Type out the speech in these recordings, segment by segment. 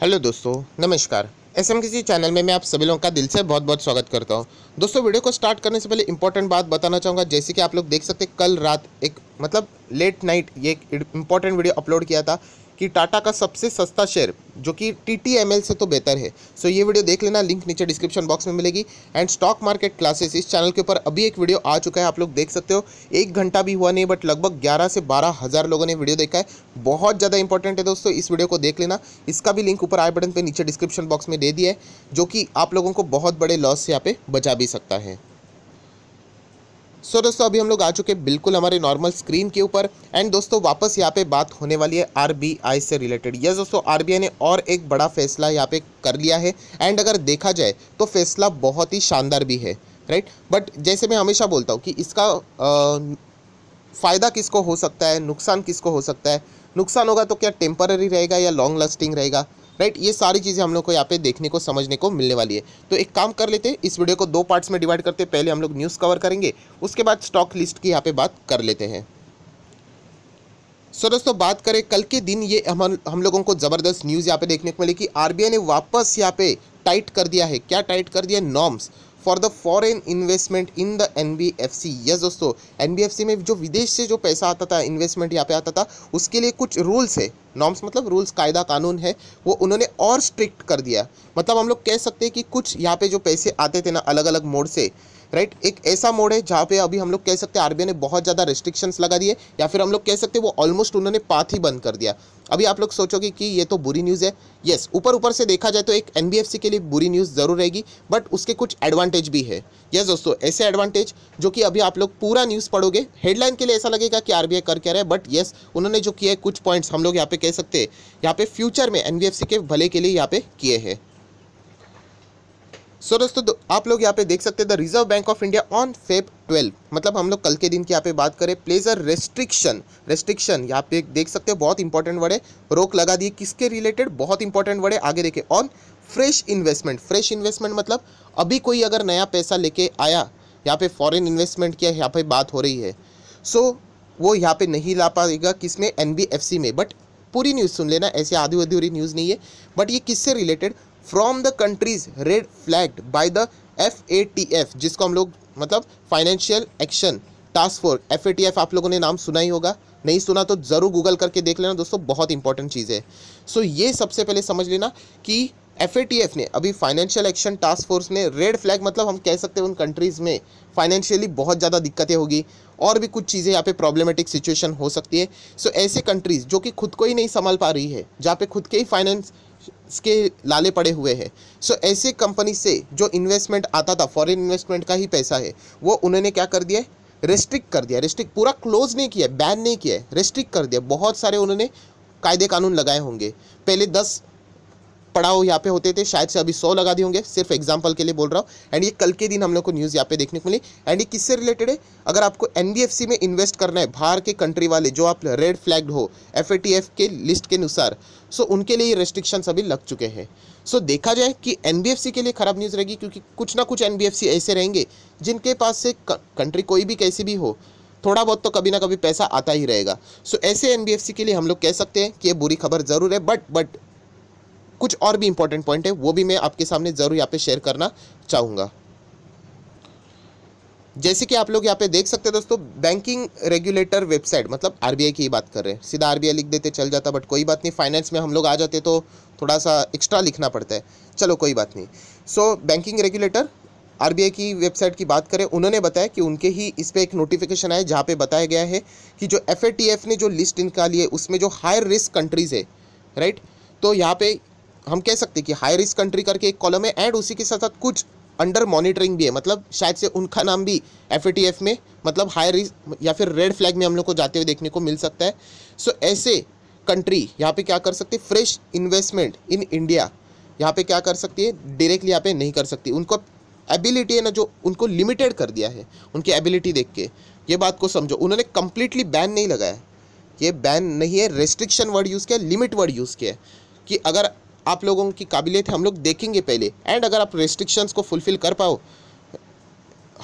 Hello दोस्तों नमस्कार S M किसी चैनल में मैं आप सभी लोगों का दिल से बहुत बहुत स्वागत करता हूं दोस्तों वीडियो को स्टार्ट करने से पहले इंपॉर्टेंट बात बताना चाहूँगा जैसे कि आप लोग देख सकते हैं कल रात एक मतलब लेट नाइट ये एक इंपॉर्टेंट वीडियो अपलोड किया था कि टाटा का सबसे सस्ता शेयर जो कि टी से तो बेहतर है सो so ये वीडियो देख लेना लिंक नीचे डिस्क्रिप्शन बॉक्स में मिलेगी एंड स्टॉक मार्केट क्लासेस इस चैनल के ऊपर अभी एक वीडियो आ चुका है आप लोग देख सकते हो एक घंटा भी हुआ नहीं बट लगभग ग्यारह से बारह हज़ार लोगों ने वीडियो देखा है बहुत ज़्यादा इंपॉर्टेंट है दोस्तों इस वीडियो को देख लेना इसका भी लिंक ऊपर आई बटन पर नीचे डिस्क्रिप्शन बॉक्स में दे दिया है जो कि आप लोगों को बहुत बड़े लॉस से यहाँ पे बचा भी सकता है सो दोस्तों अभी हम लोग आ चुके हैं बिल्कुल हमारे नॉर्मल स्क्रीन के ऊपर एंड दोस्तों वापस यहाँ पे बात होने वाली है आरबीआई से रिलेटेड यस दोस्तों आरबीआई ने और एक बड़ा फैसला यहाँ पे कर लिया है एंड अगर देखा जाए तो फैसला बहुत ही शानदार भी है राइट बट जैसे मैं हमेशा बोलता हूँ कि इसका फ़ायदा किसको हो सकता है नुकसान किसको हो सकता है नुकसान होगा तो क्या टेम्पररी रहेगा या लॉन्ग लास्टिंग रहेगा राइट ये सारी चीज़ें हम लोग को यहाँ पे देखने को समझने को मिलने वाली है तो एक काम कर लेते हैं इस वीडियो को दो पार्ट्स में डिवाइड करते हैं पहले हम लोग न्यूज़ कवर करेंगे उसके बाद स्टॉक लिस्ट की यहाँ पे बात कर लेते हैं सो दोस्तों बात करें कल के दिन ये हम हम लोगों को ज़बरदस्त न्यूज़ यहाँ पे देखने को मिली कि आरबीआई ने वापस यहाँ पे टाइट कर दिया है क्या टाइट कर दिया norms for the foreign investment in the N B F C yes दोस्तों एन बी एफ सी में जो विदेश से जो पैसा आता था इन्वेस्टमेंट यहाँ पे आता था उसके लिए कुछ रूल्स है नॉर्म्स मतलब रूल्स कायदा कानून है वो उन्होंने और स्ट्रिक्ट कर दिया मतलब हम लोग कह सकते हैं कि कुछ यहाँ पे जो पैसे आते थे ना अलग अलग मोड से राइट एक ऐसा मोड है जहाँ पे अभी हम लोग कह सकते हैं आरबीआई ने बहुत ज़्यादा रिस्ट्रिक्शंस लगा दिए या फिर हम लोग कह सकते हैं वो ऑलमोस्ट उन्होंने पाथ ही बंद कर दिया अभी आप लोग सोचोगे कि ये तो बुरी न्यूज़ है यस ऊपर ऊपर से देखा जाए तो एक एन के लिए बुरी न्यूज़ ज़रूर रहेगी बट उसके कुछ एडवांटेज भी है यस दोस्तों ऐसे एडवांटेज जो कि अभी आप लोग पूरा न्यूज़ पढ़ोगे हेडलाइन के लिए ऐसा लगेगा कि आर कर क्या रहा है बट येस उन्होंने जो किया है कुछ पॉइंट्स हम लोग यहाँ पे कह सकते हैं यहाँ पे फ्यूचर में एन के भले के लिए यहाँ पे किए हैं सो दोस्तों आप लोग यहाँ पे देख सकते हैं the Reserve Bank of India on Feb 12 मतलब हम लोग कल के दिन की यहाँ पे बात करें प्लेज रेस्ट्रिक्शन रेस्ट्रिक्शन यहाँ पे देख सकते हो बहुत इंपॉर्टेंट वर्ड है रोक लगा दिए किसके रिलेटेड बहुत इंपॉर्टेंट वर्ड है आगे देखे on fresh investment fresh investment मतलब अभी कोई अगर नया पैसा लेके आया यहाँ पे फॉरन इन्वेस्टमेंट की यहाँ पे बात हो रही है सो so, वो यहाँ पे नहीं ला पाएगा किस में एन में बट पूरी न्यूज़ सुन लेना ऐसे आधी अधूरी न्यूज़ नहीं है बट ये किससे related from the countries red flagged by the F A T F जिसको हम लोग मतलब financial action task force F A T F आप लोगों ने नाम सुना ही होगा नहीं सुना तो ज़रूर गूगल करके देख लेना दोस्तों बहुत इंपॉर्टेंट चीज़ है सो so, ये सबसे पहले समझ लेना कि एफ ने अभी फाइनेंशियल एक्शन टास्क फोर्स ने रेड फ्लैग मतलब हम कह सकते हैं उन कंट्रीज़ में फाइनेंशियली बहुत ज़्यादा दिक्कतें होगी और भी कुछ चीज़ें यहाँ पे प्रॉब्लमेटिक सिचुएशन हो सकती है सो so, ऐसे कंट्रीज़ जो कि खुद को ही नहीं संभाल पा रही है जहाँ पे खुद के ही फाइनेंस के लाले पड़े हुए हैं सो so, ऐसे कंपनी से जो इन्वेस्टमेंट आता था फॉरेन इन्वेस्टमेंट का ही पैसा है वो उन्होंने क्या कर दिया रेस्ट्रिक्ट कर दिया रिस्ट्रिक्ट पूरा क्लोज नहीं किया बैन नहीं किया रेस्ट्रिक्ट कर दिया बहुत सारे उन्होंने कायदे कानून लगाए होंगे पहले दस पड़ाव यहाँ पे होते थे शायद से अभी सौ लगा दिए होंगे सिर्फ एग्जाम्पल के लिए बोल रहा हूँ एंड ये कल के दिन हम लोग को न्यूज़ यहाँ पे देखने को मिली एंड ये किससे रिलेटेड है अगर आपको एन में इन्वेस्ट करना है बाहर के कंट्री वाले जो आप रेड फ्लैग्ड हो एफ के लिस्ट के अनुसार सो उनके लिए रेस्ट्रिक्शन अभी लग चुके हैं सो so, देखा जाए कि एन के लिए ख़राब न्यूज़ रहेगी क्योंकि कुछ ना कुछ एन ऐसे रहेंगे जिनके पास से कंट्री कोई भी कैसी भी हो थोड़ा बहुत तो कभी ना कभी पैसा आता ही रहेगा सो so, ऐसे एन के लिए हम लोग कह सकते हैं कि ये बुरी खबर ज़रूर है बट बट कुछ और भी इंपॉर्टेंट पॉइंट है वो भी मैं आपके सामने ज़रूर यहाँ पे शेयर करना चाहूँगा जैसे कि आप लोग यहाँ पे देख सकते हैं दोस्तों बैंकिंग रेगुलेटर वेबसाइट मतलब आरबीआई की बात कर रहे हैं सीधा आरबीआई लिख देते चल जाता बट कोई बात नहीं फाइनेंस में हम लोग आ जाते तो थोड़ा सा एक्स्ट्रा लिखना पड़ता है चलो कोई बात नहीं सो बैंकिंग रेगुलेटर आरबीआई की वेबसाइट की बात करें उन्होंने बताया कि उनके ही इस पर एक नोटिफिकेशन आया जहाँ पे बताया गया है कि जो एफ ने जो लिस्ट निकाली है उसमें जो हायर रिस्क कंट्रीज़ है राइट तो यहाँ पे हम कह सकते हैं कि हाई रिस्क कंट्री करके एक कॉलम है एंड उसी के साथ साथ कुछ अंडर मॉनिटरिंग भी है मतलब शायद से उनका नाम भी एफ में मतलब हाई रिस्क या फिर रेड फ्लैग में हम लोग को जाते हुए देखने को मिल सकता है सो so, ऐसे कंट्री यहाँ पे क्या कर सकती है फ्रेश इन्वेस्टमेंट इन इंडिया यहाँ पे क्या कर सकती है डायरेक्टली यहाँ पे नहीं कर सकती उनको एबिलिटी है ना जो उनको लिमिटेड कर दिया है उनकी एबिलिटी देख के ये बात को समझो उन्होंने कम्प्लीटली बैन नहीं लगाया ये बैन नहीं है रेस्ट्रिक्शन वर्ड यूज़ किया लिमिट वर्ड यूज़ किया कि अगर आप लोगों की काबिलियत है हम लोग देखेंगे पहले एंड अगर आप रेस्ट्रिक्शंस को फुलफ़िल कर पाओ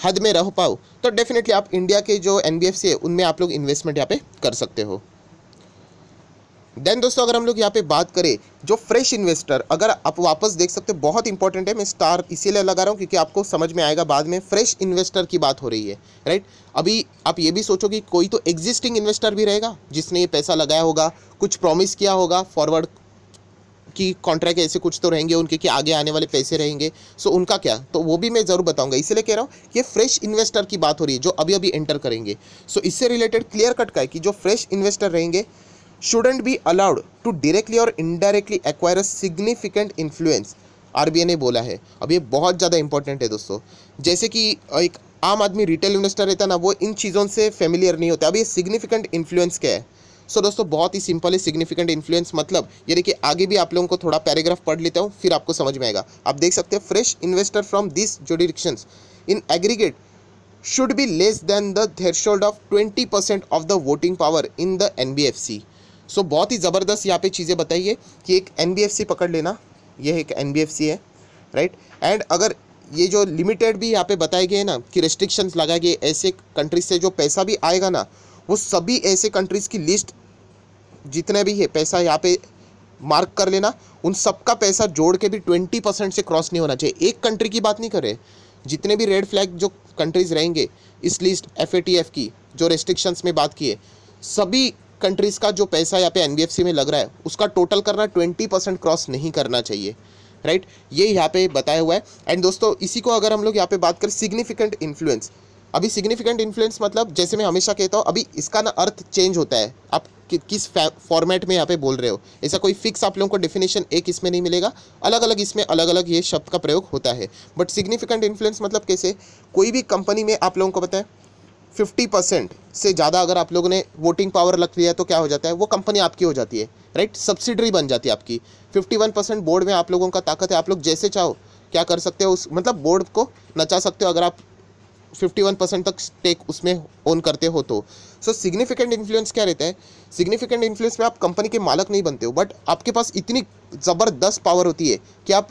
हद में रह पाओ तो डेफिनेटली आप इंडिया के जो एन है उनमें आप लोग इन्वेस्टमेंट यहाँ पे कर सकते हो देन दोस्तों अगर हम लोग यहाँ पे बात करें जो फ्रेश इन्वेस्टर अगर आप वापस देख सकते हो बहुत इंपॉर्टेंट है मैं स्टार इसीलिए लगा रहा हूँ क्योंकि आपको समझ में आएगा बाद में फ्रेश इन्वेस्टर की बात हो रही है राइट अभी आप ये भी सोचो कि कोई तो एग्जिस्टिंग इन्वेस्टर भी रहेगा जिसने ये पैसा लगाया होगा कुछ प्रॉमिस किया होगा फॉरवर्ड कि कॉन्ट्रैक्ट ऐसे कुछ तो रहेंगे उनके कि आगे आने वाले पैसे रहेंगे सो उनका क्या तो वो भी मैं ज़रूर बताऊंगा इसीलिए कह रहा हूँ कि फ्रेश इन्वेस्टर की बात हो रही है जो अभी अभी एंटर करेंगे सो इससे रिलेटेड क्लियर कट का है कि जो फ्रेश इन्वेस्टर रहेंगे shouldn't be allowed to directly और indirectly acquire a significant influence R ने बोला है अब ये बहुत ज़्यादा इंपॉर्टेंट है दोस्तों जैसे कि एक आम आदमी रिटेल इन्वेस्टर रहता ना वो इन चीज़ों से फेमिलियर नहीं होता अब ये सिग्निफिकेंट इन्फ्लुएंस क्या है सो so, दोस्तों बहुत ही सिंपल है सिग्निफिकेंट इन्फ्लुएंस मतलब यानी कि आगे भी आप लोगों को थोड़ा पैराग्राफ पढ़ लेता हूँ फिर आपको समझ में आएगा आप देख सकते हैं फ्रेश इन्वेस्टर फ्रॉम दिस जो direction in aggregate should be less should be of twenty percent of the voting power in the N B F C so बहुत ही ज़बरदस्त यहाँ पे चीज़ें बताइए कि एक एन बी एफ सी पकड़ लेना यह एक एन बी एफ सी है राइट एंड अगर ये जो लिमिटेड भी यहाँ पे बताए गए ना कि रेस्ट्रिक्शंस लगाए गए ऐसे कंट्री से जो पैसा भी आएगा ना वो सभी ऐसे कंट्रीज़ की लिस्ट जितने भी है पैसा यहाँ पे मार्क कर लेना उन सबका पैसा जोड़ के भी ट्वेंटी परसेंट से क्रॉस नहीं होना चाहिए एक कंट्री की बात नहीं कर रहे जितने भी रेड फ्लैग जो कंट्रीज़ रहेंगे इस लिस्ट एफ की जो रेस्ट्रिक्शंस में बात की है सभी कंट्रीज़ का जो पैसा यहाँ पे एन में लग रहा है उसका टोटल करना ट्वेंटी परसेंट क्रॉस नहीं करना चाहिए राइट ये यहाँ पे बताया हुआ है एंड दोस्तों इसी को अगर हम लोग यहाँ पे बात करें सिग्निफिकेंट इन्फ्लुएंस अभी सिग्निफिकेंट इन्फ्लुएंस मतलब जैसे मैं हमेशा कहता हूँ अभी इसका ना अर्थ चेंज होता है आप कि, किस फॉर्मेट में यहाँ पे बोल रहे हो ऐसा कोई फिक्स आप लोगों को डेफिनेशन एक इसमें नहीं मिलेगा अलग अलग इसमें अलग अलग ये शब्द का प्रयोग होता है बट सिग्निफिकेंट इन्फ्लुएंस मतलब कैसे कोई भी कंपनी में आप लोगों को बताएं फिफ्टी परसेंट से ज़्यादा अगर आप लोगों ने वोटिंग पावर रख लिया तो क्या हो जाता है वो कंपनी आपकी हो जाती है राइट सब्सिडरी बन जाती है आपकी फिफ्टी वन परसेंट बोर्ड में आप लोगों का ताकत है आप लोग जैसे चाहो क्या कर सकते हो उस मतलब बोर्ड को नचा सकते हो अगर आप 51 परसेंट तक स्टेक उसमें ओन करते हो तो सो सिग्निफिकेंट इन्फ्लुएंस क्या रहता है सिग्निफिकेंट इन्फ्लुएंस में आप कंपनी के मालक नहीं बनते हो बट आपके पास इतनी ज़बरदस्त पावर होती है कि आप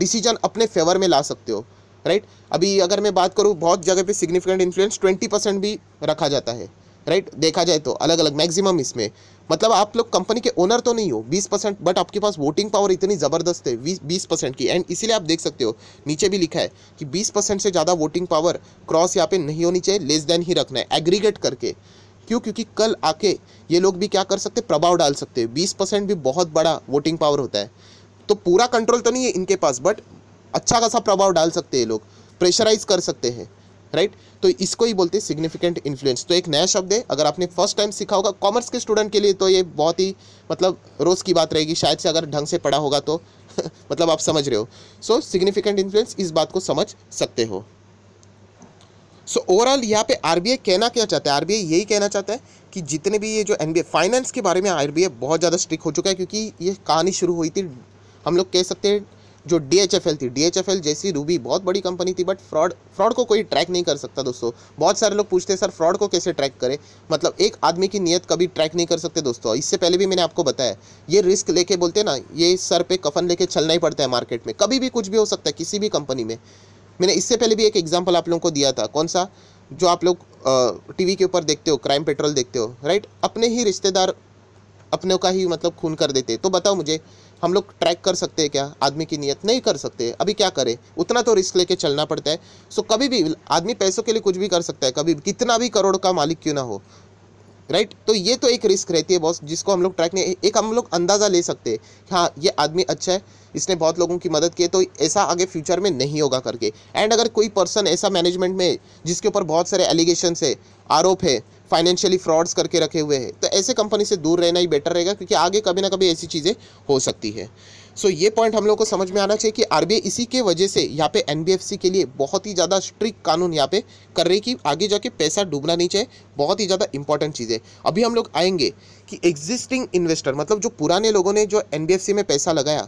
डिसीजन अपने फेवर में ला सकते हो राइट अभी अगर मैं बात करूँ बहुत जगह पे सिग्निफिकेंट इन्फ्लुएंस 20 परसेंट भी रखा जाता है राइट देखा जाए तो अलग अलग मैक्सिमम इसमें मतलब आप लोग कंपनी के ओनर तो नहीं हो 20 परसेंट बट आपके पास वोटिंग पावर इतनी ज़बरदस्त है 20 परसेंट की एंड इसीलिए आप देख सकते हो नीचे भी लिखा है कि 20 परसेंट से ज़्यादा वोटिंग पावर क्रॉस यहाँ पे नहीं होनी चाहिए लेस देन ही रखना है एग्रीगेट करके क्यों क्योंकि कल आके ये लोग भी क्या कर सकते प्रभाव डाल सकते हैं बीस परसेंट भी बहुत बड़ा वोटिंग पावर होता है तो पूरा कंट्रोल तो नहीं है इनके पास बट अच्छा खासा प्रभाव डाल सकते हैं लोग प्रेशराइज कर सकते हैं राइट तो इसको ही बोलते हैं सिग्निफिकेंट इन्फ्लुएंस तो एक नया शब्द है अगर आपने फर्स्ट टाइम सीखा होगा कॉमर्स के स्टूडेंट के लिए तो ये बहुत ही मतलब रोज़ की बात रहेगी शायद से अगर ढंग से पढ़ा होगा तो मतलब आप समझ रहे हो सो सिग्निफिकेंट इन्फ्लुएंस इस बात को समझ सकते हो सो ओवरऑल यहाँ पे आर कहना क्या चाहता है आर यही कहना चाहता है कि जितने भी ये जो एन फाइनेंस के बारे में आर बहुत ज़्यादा स्ट्रिक्ट हो चुका है क्योंकि ये कहानी शुरू हुई थी हम लोग कह सकते हैं जो डी थी डी जैसी रूबी बहुत बड़ी कंपनी थी बट फ्रॉड फ्रॉड को कोई ट्रैक नहीं कर सकता दोस्तों बहुत सारे लोग पूछते हैं सर फ्रॉड को कैसे ट्रैक करें मतलब एक आदमी की नीयत कभी ट्रैक नहीं कर सकते दोस्तों इससे पहले भी मैंने आपको बताया ये रिस्क लेके बोलते ना ये सर पर कफन लेके चलना ही पड़ता है मार्केट में कभी भी कुछ भी हो सकता है किसी भी कंपनी में मैंने इससे पहले भी एक एग्जाम्पल आप लोगों को दिया था कौन सा जो आप लोग टीवी के ऊपर देखते हो क्राइम पेट्रोल देखते हो राइट अपने ही रिश्तेदार अपनों का ही मतलब खून कर देते तो बताओ मुझे हम लोग ट्रैक कर सकते हैं क्या आदमी की नीयत नहीं कर सकते अभी क्या करें उतना तो रिस्क लेके चलना पड़ता है सो कभी भी आदमी पैसों के लिए कुछ भी कर सकता है कभी कितना भी करोड़ का मालिक क्यों ना हो राइट तो ये तो एक रिस्क रहती है बॉस जिसको हम लोग ट्रैक नहीं एक हम लोग अंदाज़ा ले सकते हैं हाँ ये आदमी अच्छा है इसने बहुत लोगों की मदद की है तो ऐसा आगे फ्यूचर में नहीं होगा करके एंड अगर कोई पर्सन ऐसा मैनेजमेंट में जिसके ऊपर बहुत सारे एलिगेशन है आरोप है फाइनेंशियली फ्रॉड्स करके रखे हुए हैं तो ऐसे कंपनी से दूर रहना ही बेटर रहेगा क्योंकि आगे कभी ना कभी ऐसी चीज़ें हो सकती है सो ये पॉइंट हम लोग को समझ में आना चाहिए कि आर इसी के वजह से यहाँ पे एन के लिए बहुत ही ज़्यादा स्ट्रिक्ट कानून यहाँ पे कर रही कि आगे जाके पैसा डूबना नहीं चाहिए बहुत ही ज़्यादा इंपॉर्टेंट चीज़ है अभी हम लोग आएंगे कि एग्जिस्टिंग इन्वेस्टर मतलब जो पुराने लोगों ने जो एन में पैसा लगाया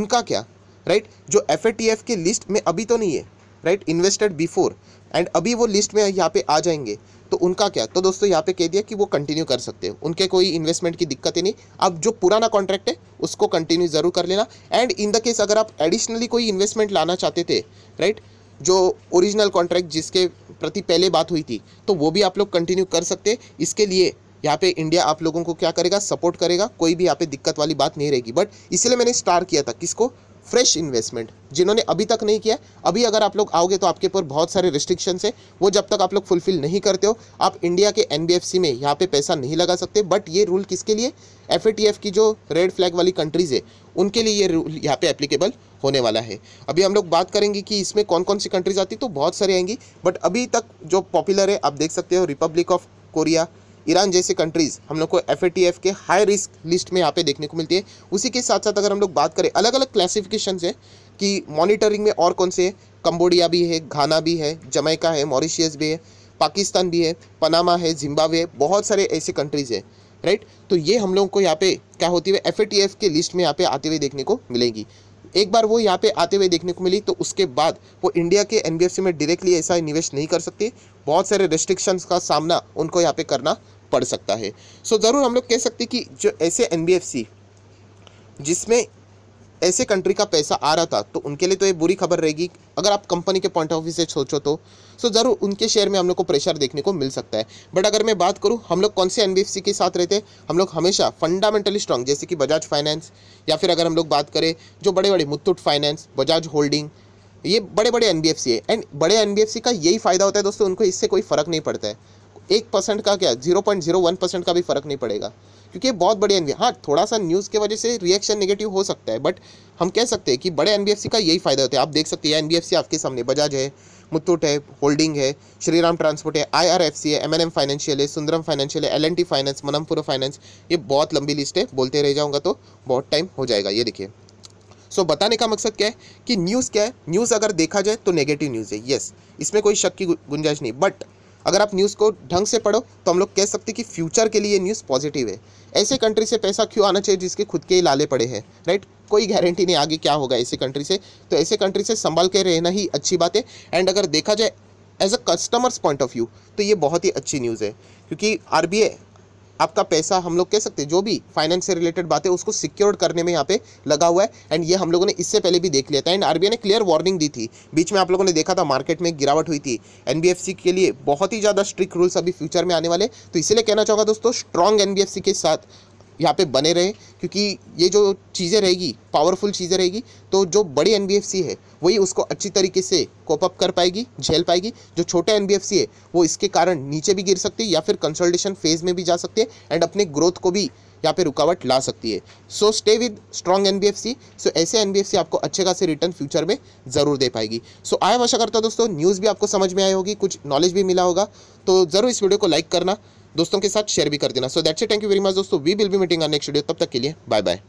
उनका क्या राइट right? जो एफ के लिस्ट में अभी तो नहीं है राइट इन्वेस्टेड बिफोर एंड अभी वो लिस्ट में यहाँ पे आ जाएंगे तो उनका क्या तो दोस्तों यहाँ पे कह दिया कि वो कंटिन्यू कर सकते हैं उनके कोई इन्वेस्टमेंट की दिक्कत ही नहीं अब जो पुराना कॉन्ट्रैक्ट है उसको कंटिन्यू ज़रूर कर लेना एंड इन द केस अगर आप एडिशनली कोई इन्वेस्टमेंट लाना चाहते थे राइट जो ओरिजिनल कॉन्ट्रैक्ट जिसके प्रति पहले बात हुई थी तो वो भी आप लोग कंटिन्यू कर सकते इसके लिए यहाँ पे इंडिया आप लोगों को क्या करेगा सपोर्ट करेगा कोई भी यहाँ पे दिक्कत वाली बात नहीं रहेगी बट इसलिए मैंने स्टार किया था किसको फ्रेश इन्वेस्टमेंट जिन्होंने अभी तक नहीं किया अभी अगर आप लोग आओगे तो आपके ऊपर बहुत सारे रिस्ट्रिक्शंस है वो जब तक आप लोग फुलफिल नहीं करते हो आप इंडिया के एन में यहाँ पे पैसा नहीं लगा सकते बट ये रूल किसके लिए एफ की जो रेड फ्लैग वाली कंट्रीज़ है उनके लिए ये रूल यहाँ पे एप्लीकेबल होने वाला है अभी हम लोग बात करेंगे कि इसमें कौन कौन सी कंट्रीज आती तो बहुत सारी आएंगी बट अभी तक जो पॉपुलर है आप देख सकते हो रिपब्लिक ऑफ कोरिया ईरान जैसे कंट्रीज़ हम लोग को एफ के हाई रिस्क लिस्ट में यहाँ पे देखने को मिलती है उसी के साथ साथ अगर हम लोग बात करें अलग अलग क्लासिफिकेशन है कि मॉनिटरिंग में और कौन से कंबोडिया भी है घाना भी है जमैका है मॉरिशियस भी है पाकिस्तान भी है पनामा है जिम्बावे है बहुत सारे ऐसे कंट्रीज़ हैं राइट तो ये हम लोगों को यहाँ पे क्या होती है एफ के लिस्ट में यहाँ पे आते हुए देखने को मिलेगी एक बार वो यहाँ पे आते हुए देखने को मिली तो उसके बाद वो इंडिया के एन में डायरेक्टली ऐसा निवेश नहीं कर सकती बहुत सारे रिस्ट्रिक्शंस का सामना उनको यहाँ पे करना पड़ सकता है सो so, ज़रूर हम लोग कह सकते कि जो ऐसे एन जिसमें ऐसे कंट्री का पैसा आ रहा था तो उनके लिए तो ये बुरी खबर रहेगी अगर आप कंपनी के पॉइंट ऑफ व्यू से सोचो तो सो ज़रूर उनके शेयर में हम लोग को प्रेशर देखने को मिल सकता है बट अगर मैं बात करूँ हम लोग कौन से एन के साथ रहते हैं हम लोग हमेशा फंडामेंटली स्ट्रॉन्ग जैसे कि बजाज फाइनेंस या फिर अगर हम लोग बात करें जो बड़े बड़े मुथुट फाइनेंस बजाज होल्डिंग ये बड़े बड़े एन है एंड बड़े एन का यही फ़ायदा होता है दोस्तों उनको इससे कोई फ़र्क नहीं पड़ता है एक परसेंट का क्या zero point zero one percent का भी फर्क नहीं पड़ेगा क्योंकि बहुत बड़े एन हाँ थोड़ा सा न्यूज़ के वजह से रिएक्शन नेगेटिव हो सकता है बट हम कह सकते हैं कि बड़े एन का यही फ़ायदा होता है आप देख सकते हैं एन आपके सामने बजाज है मुथूट है होल्डिंग है श्रीराम ट्रांसपोर्ट है आई आर एफ सी है एम एन एम फाइनेंशियल है सुंदरम फाइनेंशियल है L N T finance Manappuram finance ये बहुत लंबी लिस्ट है बोलते रह जाऊँगा तो बहुत टाइम हो जाएगा ये देखिए सो so, बताने का मकसद क्या है कि न्यूज़ क्या है न्यूज़ अगर देखा जाए तो नेगेटिव न्यूज़ है यस इसमें कोई शक की गुंजाइश नहीं बट अगर आप न्यूज़ को ढंग से पढ़ो तो हम लोग कह सकते कि फ्यूचर के लिए न्यूज़ पॉजिटिव है ऐसे कंट्री से पैसा क्यों आना चाहिए जिसके खुद के ही लाले पड़े हैं राइट कोई गारंटी नहीं आगे क्या होगा ऐसे कंट्री से तो ऐसे कंट्री से संभाल के रहना ही अच्छी बात है एंड अगर देखा जाए as a customers point of view तो ये बहुत ही अच्छी न्यूज़ है क्योंकि आर आपका पैसा हम लोग कह सकते हैं जो भी फाइनेंस से रिलेटेड बातें उसको सिक्योर करने में यहाँ पे लगा हुआ है एंड ये हम लोगों ने इससे पहले भी देख लिया था एंड आरबीआई ने क्लियर वार्निंग दी थी बीच में आप लोगों ने देखा था मार्केट में गिरावट हुई थी एन के लिए बहुत ही ज़्यादा स्ट्रिक्ट रूल्स अभी फ्यूचर में आने वाले तो इसीलिए कहना चाहूँगा दोस्तों स्ट्रॉन्ग एन के साथ यहाँ पे बने रहे क्योंकि ये जो चीज़ें रहेगी पावरफुल चीज़ें रहेगी तो जो बड़ी एन है वही उसको अच्छी तरीके से कोप अप कर पाएगी झेल पाएगी जो छोटे एन है वो इसके कारण नीचे भी गिर सकती है या फिर कंसल्टेशन फेज़ में भी जा सकती है एंड अपने ग्रोथ को भी यहाँ पे रुकावट ला सकती है so stay with strong N so ऐसे एन आपको अच्छे खासे रिटर्न फ्यूचर में ज़रूर दे पाएगी सो so, आया आशा करता दोस्तों न्यूज़ भी आपको समझ में आई होगी कुछ नॉलेज भी मिला होगा तो ज़रूर इस वीडियो को लाइक करना दोस्तों के साथ शेयर भी कर देना so that's say thank you very much दोस्तों we will be meeting next video तब तक के लिए बाय बाय